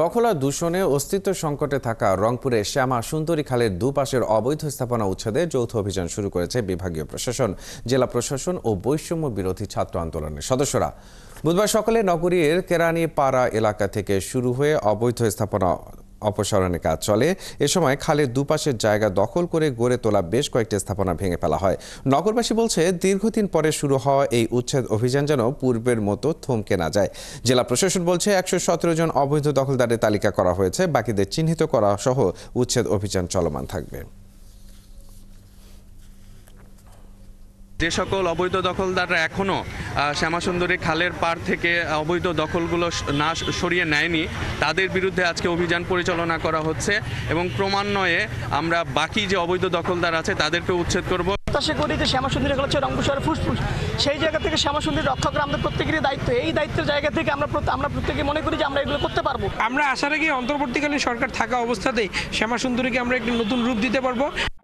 দখলা দূষণে অস্তিত্ব সংকটে থাকা রংপুরে শ্যামা সুন্দরী খালের দুপাশের অবৈধ স্থাপনা উচ্ছেদে যৌথ অভিযান শুরু করেছে বিভাগীয় প্রশাসন জেলা প্রশাসন ও বৈষম্য বিরোধী ছাত্র আন্দোলনের সদস্যরা বুধবার সকালে নগরীর কেরানি পাড়া এলাকা থেকে শুরু হয়ে অবৈধ স্থাপনা অপসারণের কাজ চলে এ সময় খালের দুপাশের জায়গা দখল করে গড়ে তোলা বেশ কয়েকটি স্থাপনা ভেঙে ফেলা হয় নগরবাসী বলছে দীর্ঘদিন পরে শুরু হওয়া এই উচ্ছেদ অভিযান যেন পূর্বের মতো থমকে না যায় জেলা প্রশাসন বলছে একশো সতেরো জন অবৈধ দখলদারের তালিকা করা হয়েছে বাকিদের চিহ্নিত করা সহ উচ্ছেদ অভিযান চলমান থাকবে যে সকল অবৈধ দখলদাররা এখনও শ্যামাসুন্দরী খালের পাড় থেকে অবৈধ দখলগুলো না সরিয়ে নেয়নি তাদের বিরুদ্ধে আজকে অভিযান পরিচালনা করা হচ্ছে এবং ক্রমান্বয়ে আমরা বাকি যে অবৈধ দখলদার আছে তাদেরকে উচ্ছেদ করব প্রত্যাশা করি যে শ্যামাসুন্দরী হচ্ছে রংপুর ফুসফুস সেই জায়গা থেকে শ্যামাসুন্দরী রক্ষা করা আমাদের প্রত্যেকেরই দায়িত্ব এই দায়িত্বের জায়গা থেকে আমরা আমরা প্রত্যেকে মনে করি যে আমরা এগুলো করতে পারবো আমরা আশা রাখি অন্তর্বর্তীকালীন সরকার থাকা অবস্থাতেই শ্যামাসুন্দরীকে আমরা একটি নতুন রূপ দিতে পারবো